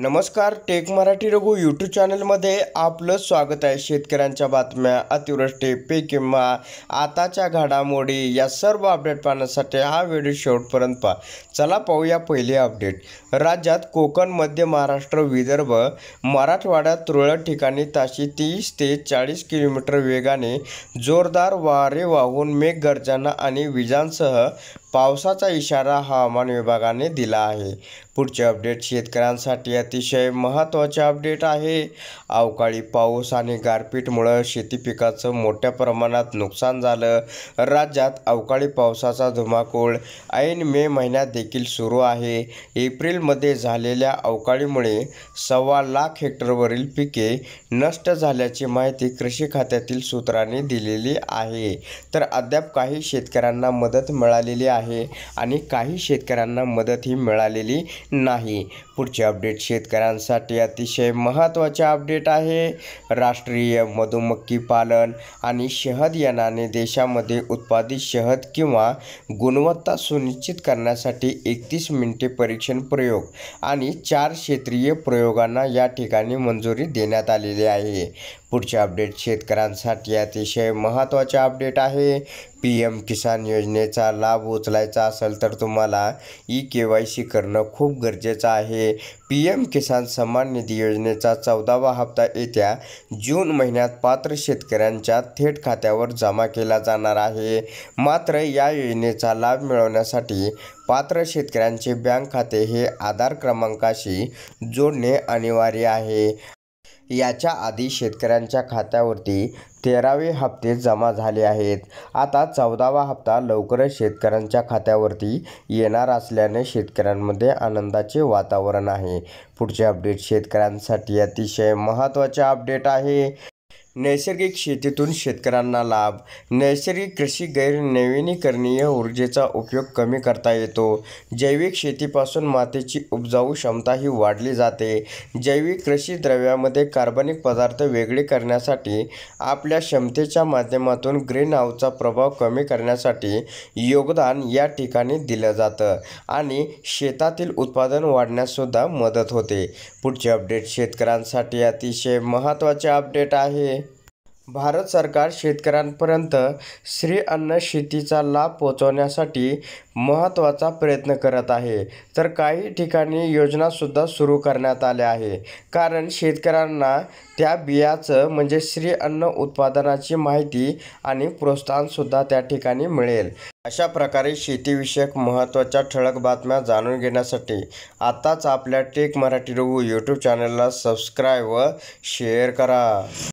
नमस्कार take Marathi Raghu YouTube चॅनलमध्ये आपलं स्वागत आहे शेतकऱ्यांच्या बातम्या अतिवृष्टी पीक किंवा आताच्या घडामोडी या सर्व अपडेट पाहण्यासाठी हा व्हिडिओ शेवटपर्यंत पाहा चला पाहूया पहिले अपडेट राज्यात कोकण मध्य महाराष्ट्र विदर्भ मराठवाड्यात तुरळक ठिकाणी ताशी तीस ते चाळीस किलोमीटर वेगाने जोरदार वारे वाहून मेघगर्जना आणि विजांसह पावसाचा इशारा हवामान विभागाने दिला आहे पुढचे अपडेट शेतकऱ्यांसाठी अतिशय महत्त्वाचे अपडेट आहे अवकाळी पाऊस आणि गारपीटमुळं शेती पिकाचं मोठ्या प्रमाणात नुकसान झालं राज्यात अवकाळी पावसाचा धुमाकूळ ऐन मे महिन्यात देखील सुरू आहे एप्रिलमध्ये झालेल्या अवकाळीमुळे सव्वा लाख हेक्टरवरील पिके नष्ट झाल्याची माहिती कृषी खात्यातील सूत्रांनी दिलेली आहे तर अद्याप काही शेतकऱ्यांना मदत मिळालेली आहे आहे आणि काही शेतकऱ्यांना मदतही मिळालेली नाही पुढचे अपडेट शेतकऱ्यांसाठी अतिशय महत्त्वाचे अपडेट आहे राष्ट्रीय मधुमक्की पालन आणि शहद यानाने देशामध्ये उत्पादित शहद किंवा गुणवत्ता सुनिश्चित करण्यासाठी एकतीस मिनिटे परीक्षण प्रयोग आणि चार क्षेत्रीय प्रयोगांना या ठिकाणी मंजुरी देण्यात आलेली आहे पुढचे अपडेट शेतकऱ्यांसाठी अतिशय महत्त्वाचे अपडेट आहे पी एम किसान योजनेचा लाभ उचलायचा असेल तर तुम्हाला ई के वाय सी करणं खूप गरजेचं आहे पी एम किसान सन्मान निधी योजनेचा चौदावा हप्ता येत्या जून महिन्यात पात्र शेतकऱ्यांच्या थेट खात्यावर जमा केला जाणार आहे मात्र या योजनेचा लाभ मिळवण्यासाठी पात्र शेतकऱ्यांचे बँक खाते हे आधार क्रमांकाशी जोडणे अनिवार्य आहे याच्या आधी शेतकऱ्यांच्या खात्यावरती तेरावे हप्ते जमा झाले आहेत आता चौदावा हप्ता लवकरच शेतकऱ्यांच्या खात्यावरती येणार असल्याने शेतकऱ्यांमध्ये आनंदाचे वातावरण आहे पुढचे अपडेट शेतकऱ्यांसाठी अतिशय महत्त्वाचे अपडेट आहे नैसर्गिक शेतीतून शेतकऱ्यांना लाभ नैसर्गिक कृषी गैरनवीनीकरणीय ऊर्जेचा उपयोग कमी करता येतो जैविक शेतीपासून मातीची उपजाऊ क्षमता ही वाढली जाते जैविक कृषी द्रव्यामध्ये कार्बनिक पदार्थ वेगळे करण्यासाठी आपल्या क्षमतेच्या माध्यमातून ग्रीन हाऊसचा प्रभाव कमी करण्यासाठी योगदान या ठिकाणी दिलं जातं आणि शेतातील उत्पादन वाढण्याससुद्धा मदत होते पुढचे अपडेट शेतकऱ्यांसाठी अतिशय महत्त्वाचे अपडेट आहे भारत सरकार शेतकऱ्यांपर्यंत श्री अन्न शेतीचा लाभ पोहोचवण्यासाठी महत्त्वाचा प्रयत्न करत आहे तर काही ठिकाणी योजनासुद्धा सुरू करण्यात आल्या आहे कारण शेतकऱ्यांना त्या बियाचं म्हणजे श्री अन्न उत्पादनाची माहिती आणि प्रोत्साहनसुद्धा त्या ठिकाणी मिळेल अशा प्रकारे शेतीविषयक महत्त्वाच्या ठळक बातम्या जाणून घेण्यासाठी आत्ताच आपल्या टेक मराठी रघू यूट्यूब चॅनलला सबस्क्राईब व शेअर करा